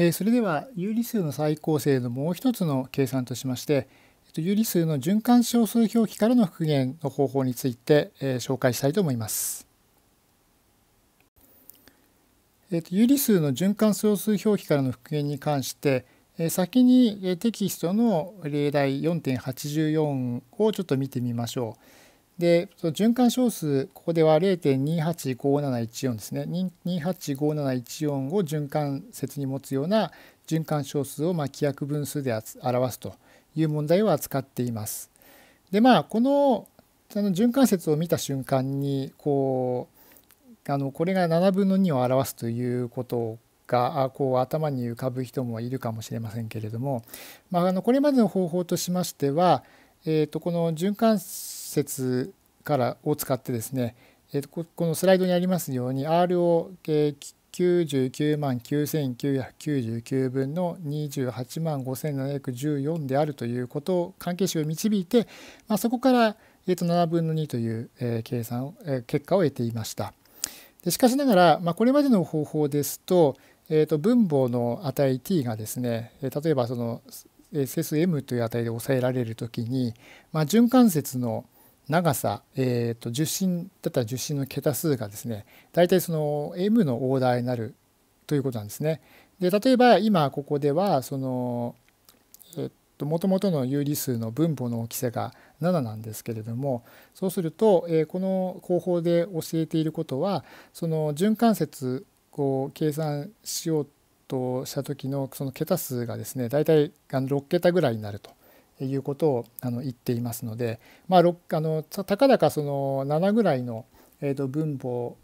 えそれでは有理数の再構成のもう一つの計算としまして有理数の循環小数表記からの復元の方法について、え紹介したいと思います。えー、と有理数の循環小数表記からの復元に関して、え先に、えテキストの例題4.84をちょっと見てみましょう。で、その循環小数、ここでは0.285714ですね。285714を循環節に持つような循環小数をま規約分数で表すという問題を扱っています。で、まあ、このその循環節を見た瞬間に、こう、あのこれが7分の2を表すということがこう頭に浮かぶ人もいるかもしれませんけれども、まあ、あのこれまでの方法としましては、えー、とこの循環節説からを使ってですね、えー、このスライドにありますように R を、え99万9999分の28万5714であるということを関係値を導いて、まあ、そこから、7分の2という、計算、結果を得ていました。でしかしながら、まあ、これまでの方法ですと,、えー、と分母の値 t がですね例えばその整数 m という値で抑えられるときに、まあ、循環節の、長さ、えーと、受信だったら受信の桁数がですね大体その M のオーダーになるということなんですね。で例えば今ここではそのもともとの有理数の分母の大きさが7なんですけれどもそうすると、えー、この方法で教えていることはその循環節を計算しようとした時のその桁数がですね大体6桁ぐらいになると。いうことをあの言っていますので、まあ、あのたかだかその7ぐらいの、えー、と分母を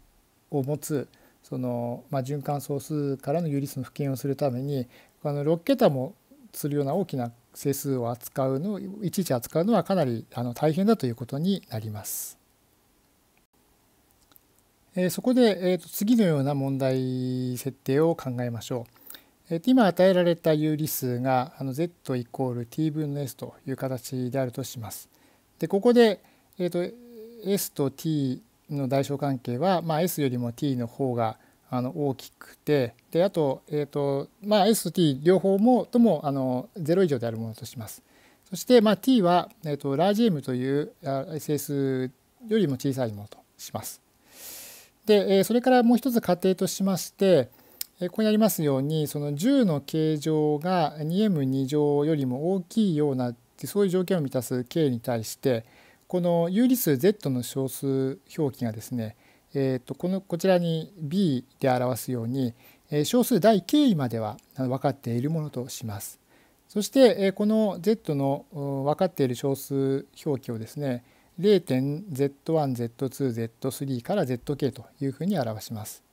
持つその、まあ、循環総数からの有理数の復元をするためにあの6桁もするような大きな整数を扱うのいちいち扱うのはかなりあの大変だということになります。えそこで、えと次のような問題設定を考えましょう。え今与えられた有理数があの z イコール t 分の s という形であるとします。でここで、えーと、s と t の代償関係は、まあ、s よりも t の方があの大きくてであと,、えーとまあ、s と t 両方もともあの0以上であるものとします。そして、まあ、t は、えーと、とラージ m という整数よりも小さいものとします。でそれからもう一つ仮定としましてここにありますようにその10の形状が 2m2 乗よりも大きいようなそういう条件を満たす k に対してこの有理数 z の小数表記がですね、えー、とこのこちらに b で表すように小数第 k 位までは分かっているものとします。そしてこの z の分かっている小数表記をですね 0.z1z2z3 から zk というふうに表します。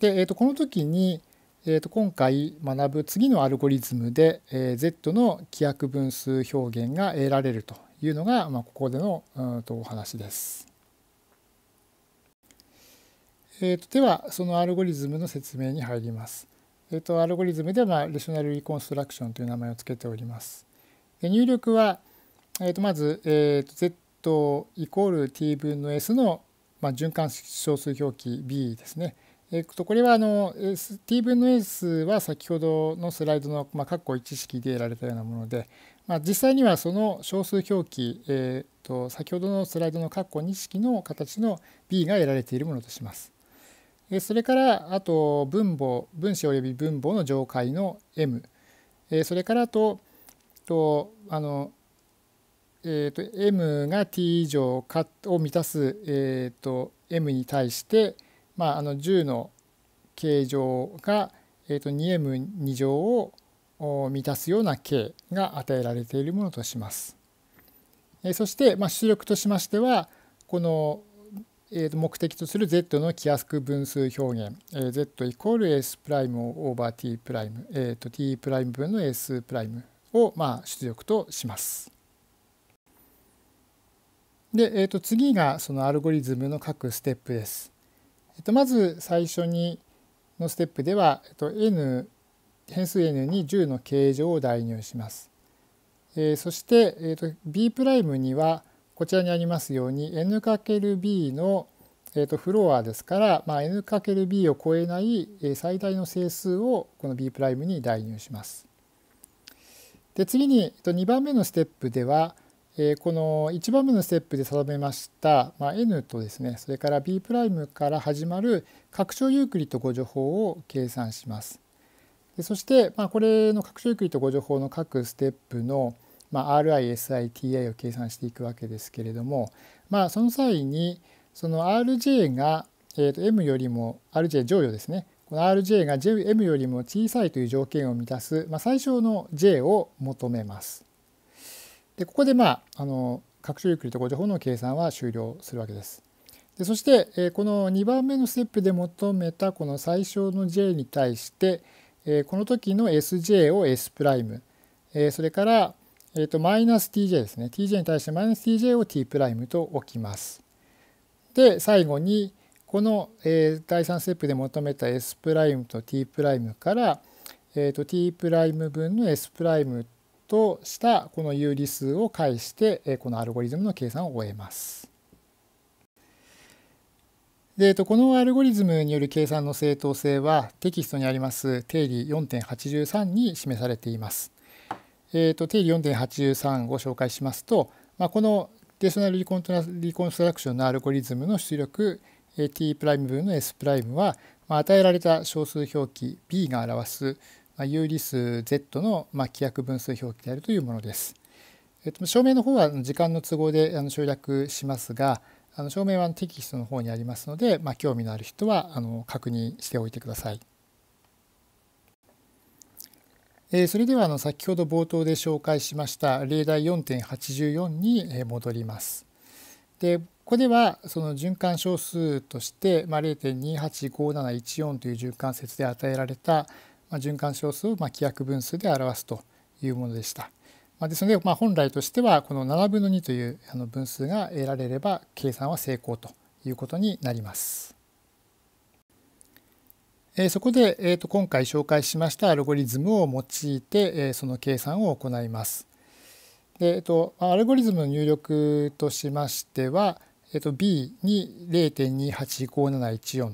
で、えー、とこの時に、えー、と今回学ぶ次のアルゴリズムで、えー、Z の規約分数表現が得られるというのが、まあ、ここでの、うん、とお話です。えー、とではそのアルゴリズムの説明に入ります。えー、とアルゴリズムでは、まあ、レショナルリコンストラクションという名前を付けております。で入力は、えー、とまず、えー、と Z イコール t 分の s の、まあ、循環小数表記 b ですね。えっと、これはあの T 分の S は先ほどのスライドの、まあ、括弧1式で得られたようなもので、まあ、実際にはその小数表記、えっと、先ほどのスライドの括弧2式の形の B が得られているものとします。それからあと分母分子および分母の上階の M それからあととあのえー、と M が T 以上を満たす、えー、と M に対して、まあ、あの10の形状が、えーと、と 2m2 乗を満たすような形が与えられているものとします。えー、そして、まあ、出力としましてはこの、えー、と目的とする z の規約分数表現、えー、z イコール s プライムオーバー t プライム、えー、と t プライム分の s プライムを、まあ、出力とします。で、えー、と次がそのアルゴリズムの各ステップです。えっと、まず最初にのステップでは、えっと、n 変数 n に10の形状を代入します。えー、そして、えっと b' にはこちらにありますように n×b の、えっとフロアですから、まあ、n×b を超えない最大の整数をこの b' に代入します。で次に2番目のステップではえこの1番目のステップで定めました、ま n とですねそれから b' から始まる拡張ユークリッド誤助法を計算します。でそして、まあ、これの拡張ユークリッド誤助法の各ステップの、ま RISITI を計算していくわけですけれども、まあ、その際にその RJ が、えと m よりも RJ 乗与ですねこの RJ が m よりも小さいという条件を満たす、ま最小の j を求めます。でここでまああの拡張ゆっくりと誤助法の計算は終了するわけです。でそして、えこの2番目のステップで求めたこの最小の j に対して、えこの時の sj を s'、えそれから、えとマイナス tj ですね tj に対してマイナス tj を t' と置きます。で最後にこの、え第3ステップで求めた s' と t' から、えー、と t' 分の s' ととしたこの有理数を介してこのアルゴリズムの計算を終えます。でこのアルゴリズムによる計算の正当性はテキストにあります定理4.83に示されています。えーと、定理4.83を紹介しますと、まあ、このディショナルリコンストラクションのアルゴリズムの出力 t' 分の s' は、まあ、与えられた小数表記 b が表すまあ、有理数 Z の、まあ、規約分数表記であるというものです。えっと、証明の方は時間の都合であの省略しますがあの証明はテキストの方にありますので、まあ、興味のある人はあの確認しておいてください。えー、それではあの先ほど冒頭で紹介しました例題4.84に戻ります。でここではその循環小数として、まあ、0.285714という循環節で与えられたま循環小数をま規約分数で表すというものでした。まですので、ま本来としてはこの7分の2というあの分数が得られれば計算は成功ということになります。えそこで、えー、と今回紹介しましたアルゴリズムを用いて、えその計算を行います。でえー、とアルゴリズムの入力としましては、えー、と B に0.285714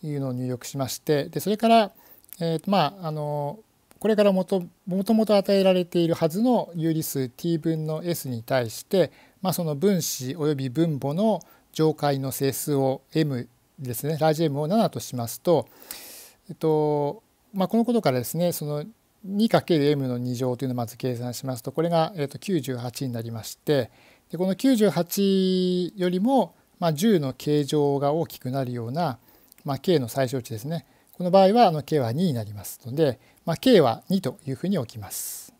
というのを入力しましてでそれからえー、まああのこれからもともと与えられているはずの有理数 t 分の s に対して、まあ、その分子および分母の上階の整数を m ですねラージ m を7としますと、えっとまあ、このことからですねその 2×m の2乗というのをまず計算しますとこれが、えっと、98になりましてでこの98よりも、まあ、10の形状が大きくなるような、まあ、k の最小値ですねこの場合はあの k は2になりますので、まあ、k は2というふうに置きます。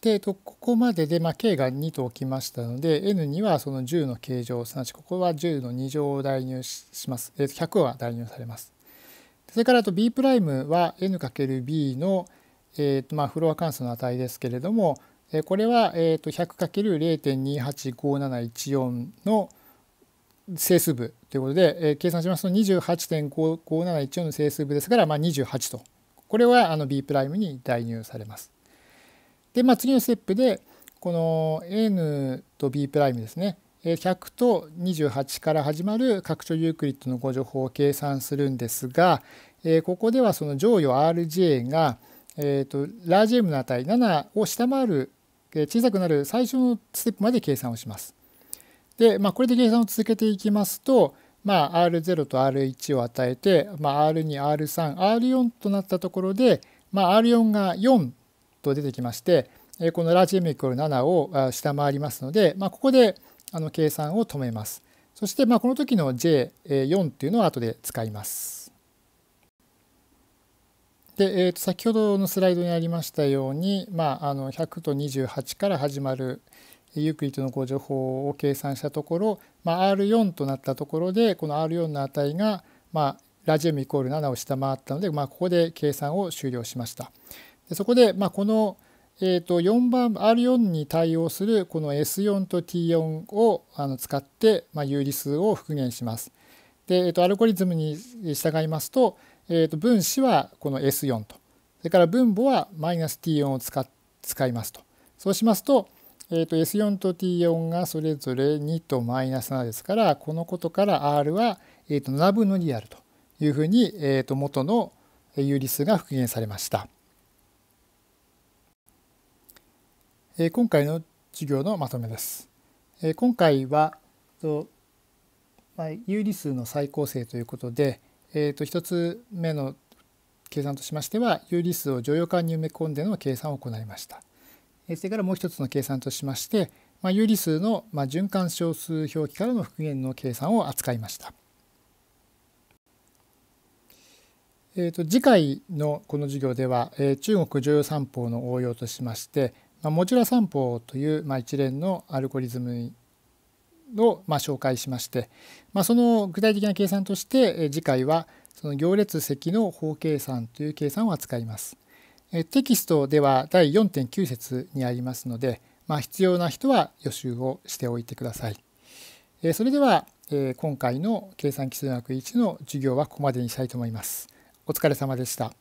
でとここまでで、まあ、k が2と置きましたので n にはその10の形状すなわちここは10の2乗を代入します、えー、100は代入されます。それからあと b' は n×b の、えーとまあ、フロア関数の値ですけれどもこれは 100×0.285714 の整数部ということで、えー、計算しますと28.55714の整数部ですから、まあ、28とこれはあの B' に代入されます。で、まあ、次のステップでこの N と B' ですね100と28から始まる拡張ユークリッドのご情報を計算するんですが、えー、ここではその乗与 RJ が、えーと、ラージ M の値7を下回る、え小さくなる最初のステップまで計算をします。で、まあ、これで計算を続けていきますと、まあ、R0 と R1 を与えて、まあ、R2、R3、R4 となったところで、まあ、R4 が4と出てきまして、このラージ M イク7を下回りますので、まあ、ここであの計算を止めます。そして、まあ、この時の J4 っていうのは後で使います。で、えー、と先ほどのスライドにありましたように、まあ、あの100と28から始まる、ユークリッドのこう情報を計算したところ、まあ、R4 となったところでこの R4 の値が、まあ、ラジウムイコール7を下回ったので、まあ、ここで計算を終了しました。でそこで、まあ、この、えー、と4番 R4 に対応するこの S4 と T4 をあの使って、まあ、有理数を復元します。で、えー、とアルゴリズムに従いますと,、えー、と分子はこの S4 とそれから分母はマイナス T4 を使使いますとそうしますとえー、と S4 と T4 がそれぞれ2とマイナス7ですからこのことから R は、えー、と7分の2であるというふうに、えー、と元の有理数が復元されました。えー、今回の授業のまとめです。えー、今回はと、まあ、有理数の再構成ということで、えー、と1つ目の計算としましては有理数を乗用感に埋め込んでの計算を行いました。それからもう一つの計算としまして、まあ、有理数の、まあ、循環小数表記からの復元の計算を扱いました。えーと、次回のこの授業では、えー、中国常用三法の応用としまして、まあ、モジュラ三法という、まあ、一連のアルゴリズムを、まあ、紹介しまして、まあ、その具体的な計算として、えー、次回はその行列積の法計算という計算を扱います。テキストでは第4.9節にありますので、まあ、必要な人は予習をしておいてください。それでは今回の計算基数学1の授業はここまでにしたいと思います。お疲れ様でした。